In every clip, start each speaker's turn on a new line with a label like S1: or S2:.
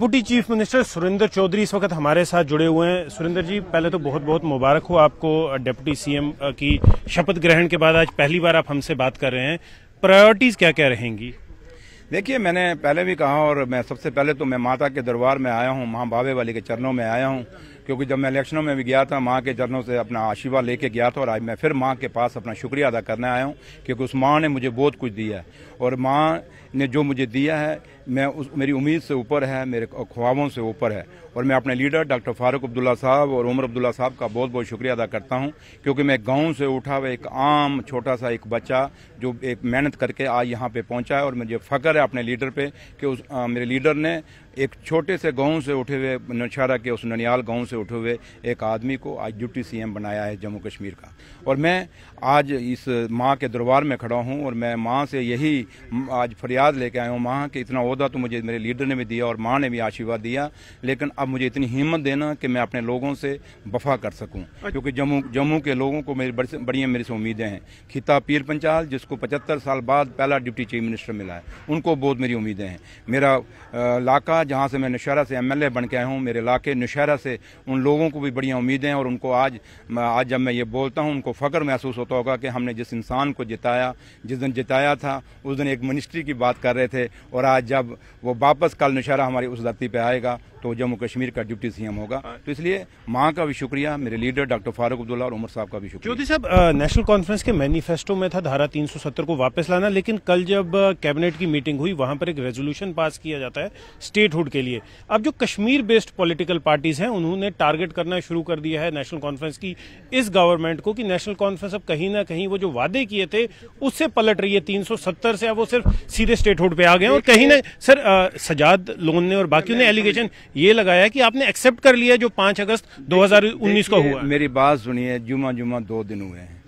S1: Deputy chief minister Surendra Chaudhary इस वक्त हमारे साथ जुड़े हुए हैं सुरेंद्र जी पहले तो बहुत बहुत मुबारक हो आपको डिप्टी सीएम की शपथ ग्रहण के बाद आज पहली बार आप हमसे बात कर रहे हैं
S2: प्रायोरिटीज क्या क्या रहेंगी देखिए मैंने पहले भी कहा और मैं सबसे पहले तो मैं माता के दरबार में आया हूँ महाबावे बाबे के चरणों में आया हूँ क्योंकि जब मैं इलेक्शनों में भी गया था माँ के चरणों से अपना आशीर्वाद लेके गया था और आज मैं फिर माँ के पास अपना शुक्रिया अदा करने आया हूँ क्योंकि उस माँ ने मुझे बहुत कुछ दिया है और माँ ने जो मुझे दिया है मैं उस मेरी उम्मीद से ऊपर है मेरे ख्वाबों से ऊपर है और मैं अपने लीडर डॉक्टर फारूक अब्दुल्ला साहब और उमर अब्दुल्ला साहब का बहुत बहुत शुक्रिया अदा करता हूँ क्योंकि मैं गाँव से उठा हुआ एक आम छोटा सा एक बच्चा जो एक मेहनत करके आज यहाँ पर पहुँचा है और मुझे फ़ख्र है अपने लीडर पर कि उस मेरे लीडर ने एक छोटे से गाँव से उठे हुए नौशारा के उस ननियाल गाँव से से उठे हुए एक आदमी को आज डिप्टी सीएम बनाया है जम्मू कश्मीर का और मैं आज इस माँ के दरबार में खड़ा हूँ और मैं माँ से यही आज फरियाद लेके आया हूँ माँ कि इतना अहदा तो मुझे मेरे लीडर ने भी दिया और माँ ने भी आशीर्वाद दिया लेकिन अब मुझे इतनी हिम्मत देना कि मैं अपने लोगों से वफा कर सकूँ क्योंकि जम्मू जम्मू के लोगों को मेरी बढ़िया मेरे से उम्मीदें हैं खिता पीर पंचाल जिसको पचहत्तर साल बाद पहला डिप्टी चीफ मिनिस्टर मिला है उनको बहुत मेरी उम्मीदें हैं मेरा इलाका जहाँ से मैं नौशहरा से एम एल बन के आया हूँ मेरे इलाके नौशहरा से उन लोगों को भी बढ़िया उम्मीदें और उनको आज आज जब मैं ये बोलता हूँ उनको फ़ख्र महसूस होता होगा कि हमने जिस इंसान को जिताया जिस दिन जिताया था उस दिन एक मिनिस्ट्री की बात कर रहे थे और आज जब वो वापस कल निशारा हमारी उस धरती पर आएगा तो जम्मू कश्मीर का डिप्टी सीएम होगा हाँ। तो इसलिए माँ का भी शुक्रिया मेरे लीडर डॉक्टर फारूक अब्दुल्ला और उमर साहब का भी शुक्रिया
S1: ज्योति साहब नेशनल कॉन्फ्रेंस के मैनिफेस्टो में था धारा 370 को वापस लाना लेकिन कल जब कैबिनेट की मीटिंग हुई वहां पर एक रेजोल्यूशन पास किया जाता है स्टेटहुड के लिए अब जो कश्मीर बेस्ड पॉलिटिकल पार्टीज हैं उन्होंने टारगेट करना शुरू कर दिया है नेशनल कॉन्फ्रेंस की इस गवर्नमेंट को कि नेशनल कॉन्फ्रेंस अब कहीं ना कहीं वो जो वादे किए थे उससे पलट रही है तीन से अब वो सिर्फ सीधे स्टेटहुड पे आ गए और कहीं ना सर सजाद लोन ने और बाकी ने एलिगेशन ये लगाया कि आपने एक्सेप्ट कर लिया जो पांच अगस्त 2019 को हुआ
S2: मेरी बात सुनिए जुमा जुमा दो दिन हुए हैं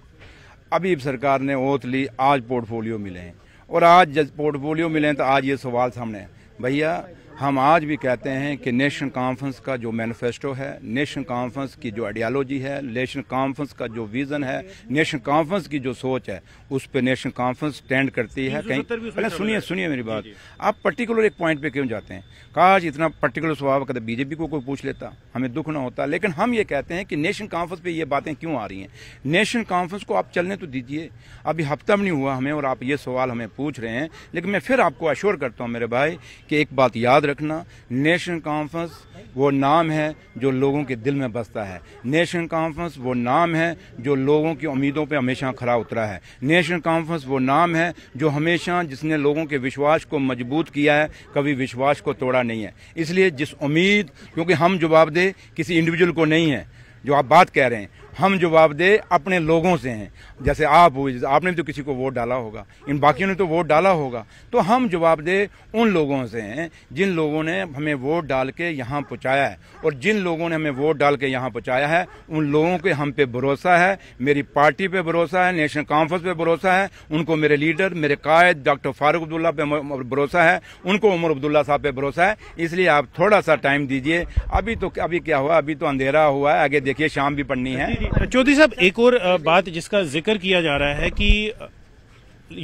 S2: अभी सरकार ने ओत ली आज पोर्टफोलियो मिले हैं और आज जब पोर्टफोलियो मिले हैं तो आज ये सवाल सामने है भैया हम आज भी कहते हैं कि नेशन कॉन्फ्रेंस का जो मैनिफेस्टो है नेशन कॉन्फ्रेंस की जो आइडियालॉजी है नेशन कॉन्फ्रेंस का जो विज़न है नेशन कॉन्फ्रेंस की जो सोच है उस पर नेशन कॉन्फ्रेंस स्टैंड करती है कहीं पहले सुनिए सुनिए मेरी बात आप पर्टिकुलर एक पॉइंट पे क्यों जाते हैं काज इतना पर्टिकुलर स्वभाव कदम बीजेपी तो को कोई पूछ लेता हमें दुख ना होता लेकिन हम ये कहते हैं कि नेशन कॉन्फ्रेंस पर ये बातें क्यों आ रही हैं नेशन कॉन्फ्रेंस को आप चलने तो दीजिए अभी हफ्ता भी नहीं हुआ हमें और आप ये सवाल हमें पूछ रहे हैं लेकिन मैं फिर आपको अश्योर करता हूँ मेरे भाई कि एक बात याद रखना नेशनल कॉन्फ्रेंस वो नाम है जो लोगों के दिल में बसता है नेशनल कॉन्फ्रेंस वो नाम है जो लोगों की उम्मीदों पर हमेशा खरा उतरा है नेशनल कॉन्फ्रेंस वो नाम है जो हमेशा जिसने लोगों के विश्वास को मजबूत किया है कभी विश्वास को तोड़ा नहीं है इसलिए जिस उम्मीद क्योंकि हम जवाबदेह किसी इंडिविजुअल को नहीं है जो आप बात कह रहे हैं हम जवाबदेह अपने लोगों से हैं जैसे आप हुए आपने तो किसी को वोट डाला होगा इन बाकियों ने तो वोट डाला होगा तो हम जवाबदेह उन लोगों से हैं जिन लोगों ने हमें वोट डाल के यहाँ पहुँचाया है और जिन लोगों ने हमें वोट डाल के यहाँ पहुँचाया है उन लोगों के हम पे भरोसा है मेरी पार्टी पे भरोसा है नेशनल कॉन्फ्रेंस पे भरोसा है उनको मेरे लीडर मेरे कायद डॉक्टर फारूक अब्दुल्ला पे भरोसा है उनको उमर अब्दुल्ला साहब पे भरोसा है इसलिए आप थोड़ा सा टाइम दीजिए अभी तो अभी क्या हुआ अभी तो अंधेरा हुआ है आगे देखिए शाम भी पड़नी है चौधरी साहब एक और बात जिसका जिक्र किया जा रहा है कि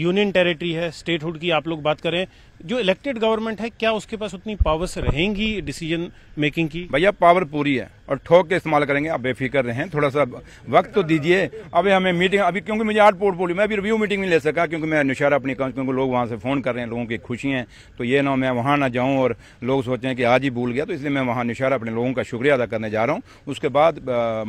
S2: यूनियन
S1: टेरिटरी है स्टेटहुड की आप लोग बात करें जो इलेक्टेड गवर्नमेंट है क्या उसके पास उतनी पावर्स रहेंगी
S2: डिसीजन मेकिंग की भैया पावर पूरी है और ठोक के इस्तेमाल करेंगे आप बेफिक्र रहें थोड़ा सा वक्त तो दीजिए अभी हमें मीटिंग अभी क्योंकि मुझे पोर्ट बोली मैं अभी रिव्यू मीटिंग नहीं ले सका क्योंकि मैं निशारा अपनी क्योंकि लोग वहाँ से फ़ोन कर रहे हैं लोगों की खुशी हैं तो ये ना मैं वहाँ ना जाऊँ और लोग सोचें कि आज ही भूल गया तो इसलिए मैं वहाँ निशारा अपने लोगों का शुक्रिया अदा करने जा रहा हूँ उसके बाद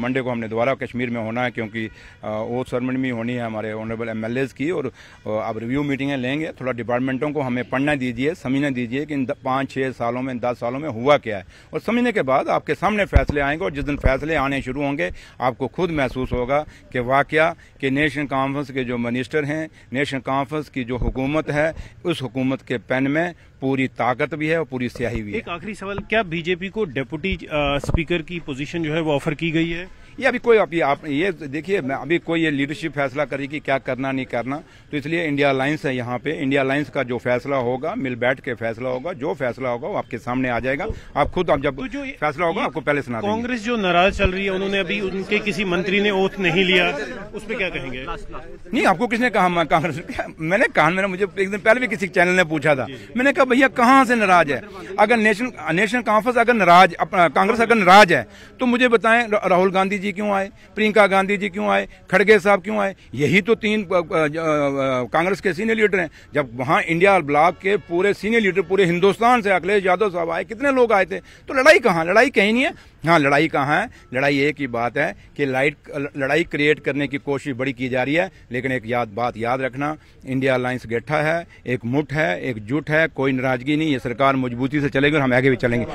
S2: मंडे को हमने दोबारा कश्मीर में होना है क्योंकि वो सरमनी होनी है हमारे ऑनरेबल एम की और अब रिव्यू मीटिंगें लेंगे थोड़ा डिपार्टमेंटों को हमें पढ़ना समझाएं दीजिए समझने दीजिए कि इन पाँच छः सालों में दस सालों में हुआ क्या है और समझने के बाद आपके सामने फैसले आएंगे और जिस दिन फैसले आने शुरू होंगे आपको खुद महसूस होगा कि वाक़ कि नेशनल कॉन्फ्रेंस के जो मिनिस्टर हैं नेशनल कॉन्फ्रेंस की जो हुकूमत है उस हुकूमत के पेन में पूरी ताकत भी है और पूरी स्याही भी है
S1: एक आखिरी सवाल
S2: क्या बीजेपी को डेप्यूटी स्पीकर की पोजीशन जो है वो ऑफर की गई है ये अभी कोई अभी आप ये देखिए अभी कोई ये लीडरशिप फैसला करेगी क्या करना नहीं करना तो इसलिए इंडिया अलायंस है यहाँ पे इंडिया अलायंस का जो फैसला होगा मिल बैठ के फैसला होगा जो फैसला होगा वो आपके सामने आ जाएगा आप खुद आप जब तो जो फैसला होगा आपको पहले सुना कांग्रेस
S1: जो नाराज चल रही है उन्होंने अभी उनके किसी मंत्री
S2: ने ओथ नहीं लिया उस पर क्या कहेंगे नहीं आपको किसने कहा कांग्रेस मैंने कहा मैंने मुझे एक दिन पहले भी किसी चैनल ने पूछा था मैंने कहा भैया कहाँ से नाराज है अगर नेशन नेशनल कॉन्फ्रेंस अगर नाराज कांग्रेस अगर नाराज है तो मुझे बताएं राहुल गांधी जी क्यों आए प्रियंका गांधी जी क्यों आए खड़गे साहब क्यों आए यही तो तीन कांग्रेस के सीनियर लीडर हैं जब वहाँ इंडिया ब्लॉक के पूरे सीनियर लीडर पूरे हिंदुस्तान से अखिलेश यादव साहब आए कितने लोग आए थे तो लड़ाई कहाँ लड़ाई कहीं नहीं है हाँ लड़ाई कहाँ है लड़ाई एक ही बात है कि लाइट लड़ाई क्रिएट करने की कोशिश बड़ी की जा रही है लेकिन एक याद बात याद रखना इंडिया अलायंस गठा है एक मुठ है एक जुट है कोई नाराजगी नहीं ये सरकार मजबूती से चलेगी और हम आगे भी चलेंगे